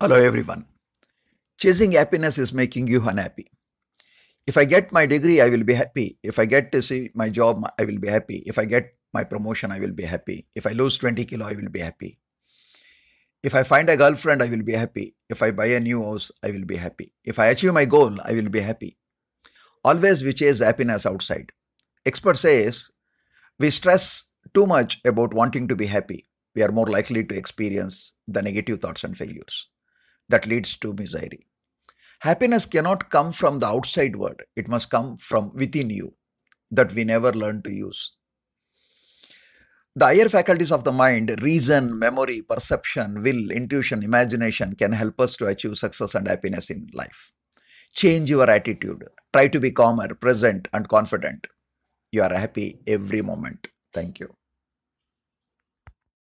Hello, everyone. Chasing happiness is making you unhappy. If I get my degree, I will be happy. If I get to see my job, I will be happy. If I get my promotion, I will be happy. If I lose 20 kilo, I will be happy. If I find a girlfriend, I will be happy. If I buy a new house, I will be happy. If I achieve my goal, I will be happy. Always we chase happiness outside. Expert says we stress too much about wanting to be happy. We are more likely to experience the negative thoughts and failures that leads to misery. Happiness cannot come from the outside world, it must come from within you that we never learn to use. The higher faculties of the mind, reason, memory, perception, will, intuition, imagination, can help us to achieve success and happiness in life. Change your attitude. Try to be calmer, present, and confident. You are happy every moment. Thank you.